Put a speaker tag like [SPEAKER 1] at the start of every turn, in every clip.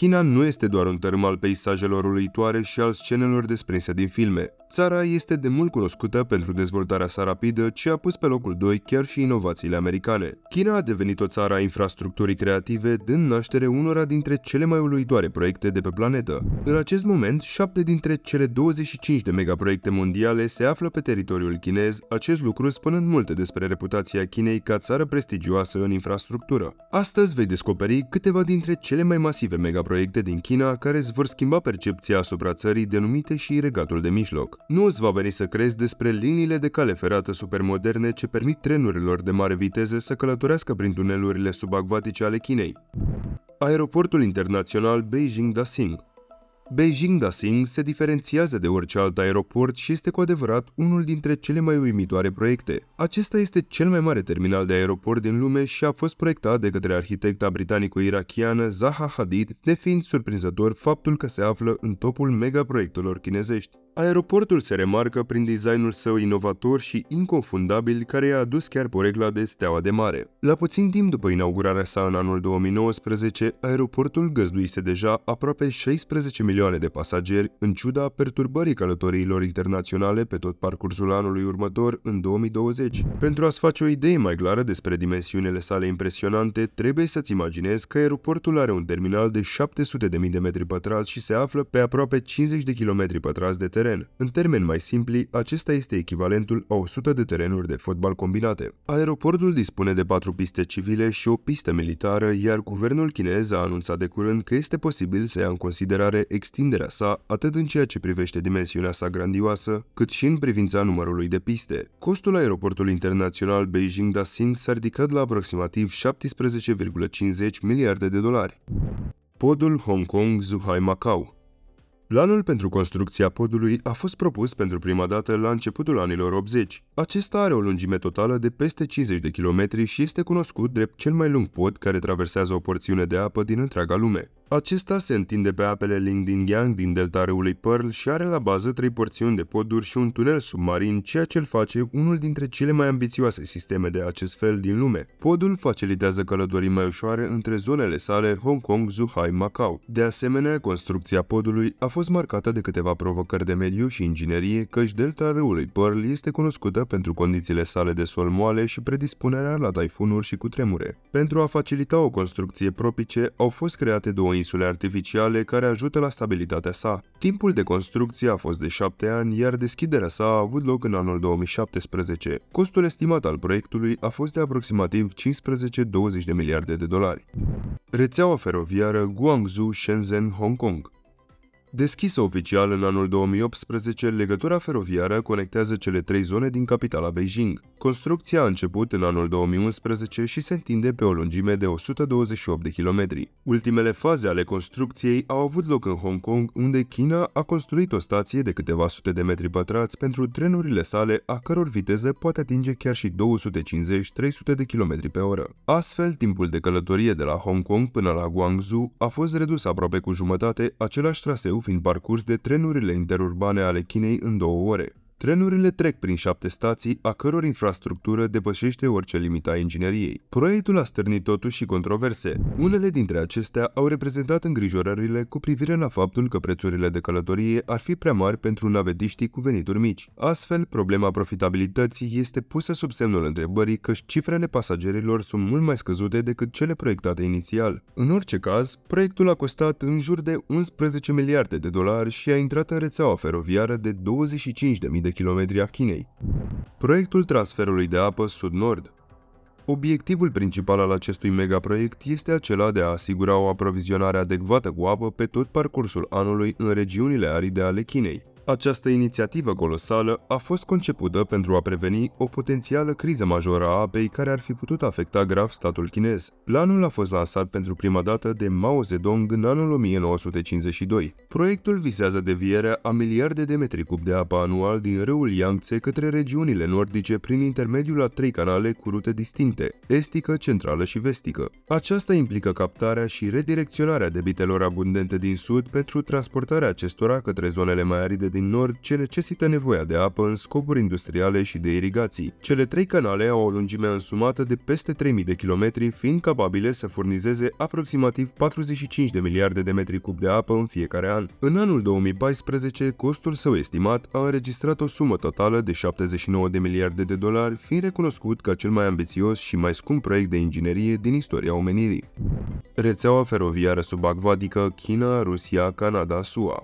[SPEAKER 1] China nu este doar un tărâm al peisajelor uluitoare și al scenelor desprinse din filme. Țara este de mult cunoscută pentru dezvoltarea sa rapidă, ce a pus pe locul 2 chiar și inovațiile americane. China a devenit o țară a infrastructurii creative, dând naștere unora dintre cele mai uluitoare proiecte de pe planetă. În acest moment, 7 dintre cele 25 de megaproiecte mondiale se află pe teritoriul chinez, acest lucru spunând multe despre reputația Chinei ca țară prestigioasă în infrastructură. Astăzi vei descoperi câteva dintre cele mai masive megaproiecte proiecte din China care îți vor schimba percepția asupra țării denumite și regatul de mijloc. Nu îți va veni să crezi despre liniile de cale ferată supermoderne ce permit trenurilor de mare viteză să călătorească prin tunelurile subacvatice ale Chinei. Aeroportul internațional Beijing-Dasing Beijing Dasing se diferențiază de orice alt aeroport și este cu adevărat unul dintre cele mai uimitoare proiecte. Acesta este cel mai mare terminal de aeroport din lume și a fost proiectat de către arhitecta britanico-irachiană Zaha Hadid, fiind surprinzător faptul că se află în topul megaproiectelor chinezești. Aeroportul se remarcă prin designul său inovator și inconfundabil care i-a adus chiar poregla de Steaua de Mare. La puțin timp după inaugurarea sa în anul 2019, aeroportul găzduise deja aproape 16 milioane de pasageri, în ciuda perturbării călătoriilor internaționale pe tot parcursul anului următor, în 2020. Pentru a-ți face o idee mai clară despre dimensiunile sale impresionante, trebuie să-ți imaginezi că aeroportul are un terminal de 700.000 de metri pătrați și se află pe aproape 50 de kilometri pătrați de teren teren. În termeni mai simpli, acesta este echivalentul a 100 de terenuri de fotbal combinate. Aeroportul dispune de patru piste civile și o pistă militară, iar guvernul chinez a anunțat de curând că este posibil să ia în considerare extinderea sa atât în ceea ce privește dimensiunea sa grandioasă, cât și în privința numărului de piste. Costul aeroportului internațional Beijing sing s-a ridicat la aproximativ 17,50 miliarde de dolari. Podul Hong Kong-Zhuhai-Macau Planul pentru construcția podului a fost propus pentru prima dată la începutul anilor 80. Acesta are o lungime totală de peste 50 de kilometri și este cunoscut drept cel mai lung pod care traversează o porțiune de apă din întreaga lume. Acesta se întinde pe apele Lingdingyang din delta râului Pearl și are la bază trei porțiuni de poduri și un tunel submarin, ceea ce îl face unul dintre cele mai ambițioase sisteme de acest fel din lume. Podul facilitează călătorii mai ușoare între zonele sale Hong Kong, Zhuhai, Macau. De asemenea, construcția podului a fost marcată de câteva provocări de mediu și inginerie, căci delta râului Pearl este cunoscută pentru condițiile sale de sol moale și predispunerea la taifunuri și cutremure. Pentru a facilita o construcție propice, au fost create două insule artificiale care ajută la stabilitatea sa. Timpul de construcție a fost de 7 ani, iar deschiderea sa a avut loc în anul 2017. Costul estimat al proiectului a fost de aproximativ 15-20 de miliarde de dolari. Rețeaua feroviară Guangzhou-Shenzhen-Hong Kong Deschisă oficial în anul 2018, legătura feroviară conectează cele trei zone din capitala Beijing. Construcția a început în anul 2011 și se întinde pe o lungime de 128 de kilometri. Ultimele faze ale construcției au avut loc în Hong Kong, unde China a construit o stație de câteva sute de metri pătrați pentru trenurile sale, a căror viteză poate atinge chiar și 250-300 de km pe oră. Astfel, timpul de călătorie de la Hong Kong până la Guangzhou a fost redus aproape cu jumătate, același traseu fiind parcurs de trenurile interurbane ale Chinei în două ore. Trenurile trec prin șapte stații, a căror infrastructură depășește orice limita ingineriei. Proiectul a stârnit totuși și controverse. Unele dintre acestea au reprezentat îngrijorările cu privire la faptul că prețurile de călătorie ar fi prea mari pentru navetiștii cu venituri mici. Astfel, problema profitabilității este pusă sub semnul întrebării că cifrele pasagerilor sunt mult mai scăzute decât cele proiectate inițial. În orice caz, proiectul a costat în jur de 11 miliarde de dolari și a intrat în rețeaua feroviară de 25.000 de de kilometri a Chinei. Proiectul transferului de apă sud-nord Obiectivul principal al acestui megaproiect este acela de a asigura o aprovizionare adecvată cu apă pe tot parcursul anului în regiunile aride ale Chinei. Această inițiativă colosală a fost concepută pentru a preveni o potențială criză majoră a apei care ar fi putut afecta grav statul chinez. Planul a fost lansat pentru prima dată de Mao Zedong în anul 1952. Proiectul visează devierea a miliarde de metri cub de apă anual din râul Yangtze către regiunile nordice prin intermediul a trei canale cu rute distincte, estică, centrală și vestică. Aceasta implică captarea și redirecționarea debitelor abundente din sud pentru transportarea acestora către zonele mai aride din din nord ce necesită nevoia de apă în scopuri industriale și de irigații. Cele trei canale au o lungime însumată de peste 3000 de kilometri, fiind capabile să furnizeze aproximativ 45 de miliarde de metri cub de apă în fiecare an. În anul 2014, costul său estimat a înregistrat o sumă totală de 79 de miliarde de dolari, fiind recunoscut ca cel mai ambițios și mai scump proiect de inginerie din istoria omenirii. Rețeaua feroviară subacvatică China, Rusia, Canada, SUA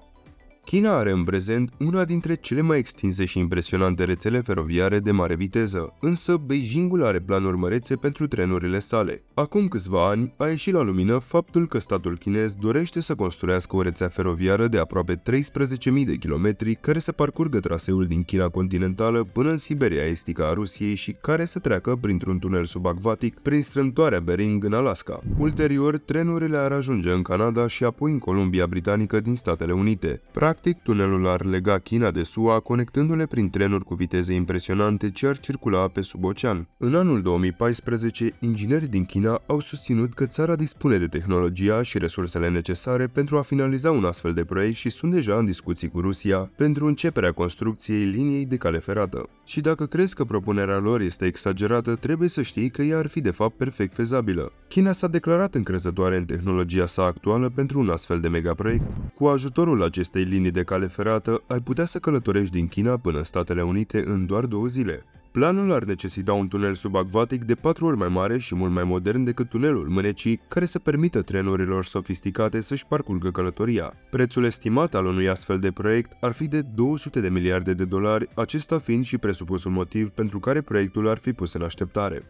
[SPEAKER 1] China are în prezent una dintre cele mai extinse și impresionante rețele feroviare de mare viteză, însă Beijingul are planuri mărețe pentru trenurile sale. Acum câțiva ani a ieșit la lumină faptul că statul chinez dorește să construiască o rețea feroviară de aproape 13.000 de kilometri care să parcurgă traseul din China continentală până în Siberia estică a Rusiei și care să treacă printr-un tunel subacvatic prin strântoarea Bering în Alaska. Ulterior, trenurile ar ajunge în Canada și apoi în Columbia Britanică din Statele Unite. Practic, Practic, tunelul ar lega China de SUA, conectându-le prin trenuri cu viteze impresionante ce ar circula pe sub ocean. În anul 2014, inginerii din China au susținut că țara dispune de tehnologia și resursele necesare pentru a finaliza un astfel de proiect și sunt deja în discuții cu Rusia pentru începerea construcției liniei de cale ferată. Și dacă crezi că propunerea lor este exagerată, trebuie să știi că ea ar fi de fapt perfect fezabilă. China s-a declarat încrezătoare în tehnologia sa actuală pentru un astfel de megaproiect. Cu ajutorul acestei linii de cale ferată, ai putea să călătorești din China până în Statele Unite în doar două zile. Planul ar necesita un tunel subacvatic de patru ori mai mare și mult mai modern decât tunelul Mânecii, care să permită trenurilor sofisticate să-și parcurgă călătoria. Prețul estimat al unui astfel de proiect ar fi de 200 de miliarde de dolari, acesta fiind și presupusul motiv pentru care proiectul ar fi pus în așteptare.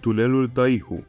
[SPEAKER 1] Tunelul Taihu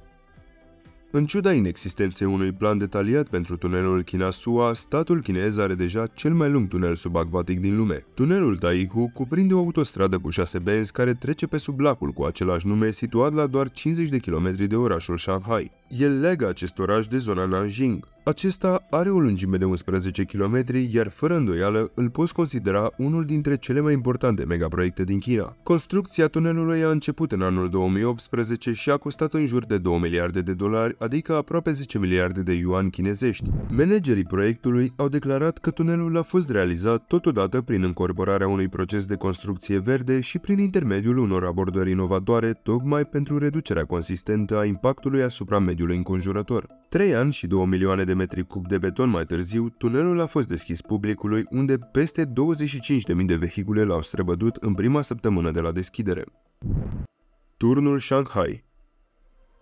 [SPEAKER 1] în ciuda inexistenței unui plan detaliat pentru tunelul Kinasua, statul chinez are deja cel mai lung tunel subacvatic din lume. Tunelul Taihu cuprinde o autostradă cu șase benzi care trece pe sub lacul cu același nume situat la doar 50 de kilometri de orașul Shanghai. El legă acest oraș de zona Nanjing. Acesta are o lungime de 11 km, iar fără îndoială îl poți considera unul dintre cele mai importante megaproiecte din China. Construcția tunelului a început în anul 2018 și a costat în jur de 2 miliarde de dolari, adică aproape 10 miliarde de yuan chinezești. Managerii proiectului au declarat că tunelul a fost realizat totodată prin încorporarea unui proces de construcție verde și prin intermediul unor abordări inovatoare, tocmai pentru reducerea consistentă a impactului asupra mediului înconjurător. Trei ani și 2 milioane de metri cub de beton mai târziu, tunelul a fost deschis publicului, unde peste 25.000 de vehicule l-au străbădut în prima săptămână de la deschidere. Turnul Shanghai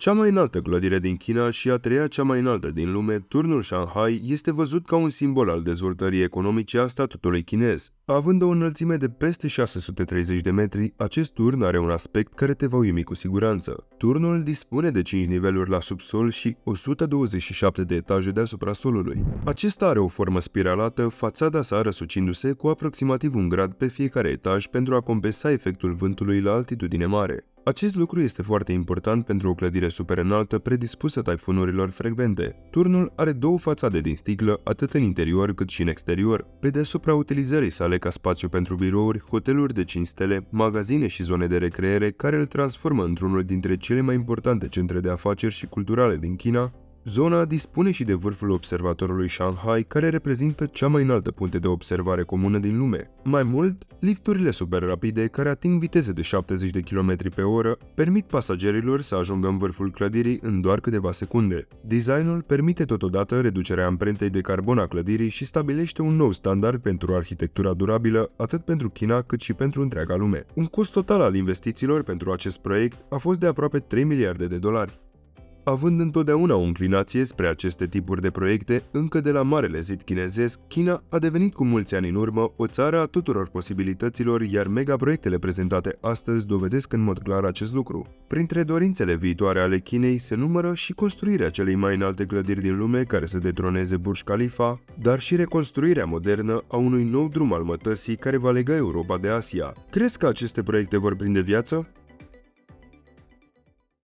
[SPEAKER 1] cea mai înaltă clădire din China și a treia cea mai înaltă din lume, turnul Shanghai este văzut ca un simbol al dezvoltării economice a statutului chinez. Având o înălțime de peste 630 de metri, acest turn are un aspect care te va uimi cu siguranță. Turnul dispune de 5 niveluri la subsol și 127 de etaje deasupra solului. Acesta are o formă spiralată, fațada sa răsucindu-se cu aproximativ un grad pe fiecare etaj pentru a compensa efectul vântului la altitudine mare. Acest lucru este foarte important pentru o clădire super înaltă predispusă taifunurilor frecvente. Turnul are două fațade din sticlă, atât în interior cât și în exterior, pe deasupra utilizării sale ca spațiu pentru birouri, hoteluri de 5 stele, magazine și zone de recreere, care îl transformă într-unul dintre cele mai importante centre de afaceri și culturale din China, Zona dispune și de vârful observatorului Shanghai, care reprezintă cea mai înaltă punte de observare comună din lume. Mai mult, lifturile super rapide, care ating viteze de 70 de km pe oră, permit pasagerilor să ajungă în vârful clădirii în doar câteva secunde. Designul permite totodată reducerea amprentei de carbon a clădirii și stabilește un nou standard pentru arhitectura durabilă, atât pentru China cât și pentru întreaga lume. Un cost total al investițiilor pentru acest proiect a fost de aproape 3 miliarde de dolari. Având întotdeauna o înclinație spre aceste tipuri de proiecte, încă de la marele zid chinezesc, China a devenit cu mulți ani în urmă o țară a tuturor posibilităților, iar megaproiectele prezentate astăzi dovedesc în mod clar acest lucru. Printre dorințele viitoare ale Chinei se numără și construirea celei mai înalte clădiri din lume care să detroneze Burj Khalifa, dar și reconstruirea modernă a unui nou drum al mătăsii care va lega Europa de Asia. Crezi că aceste proiecte vor prinde viață?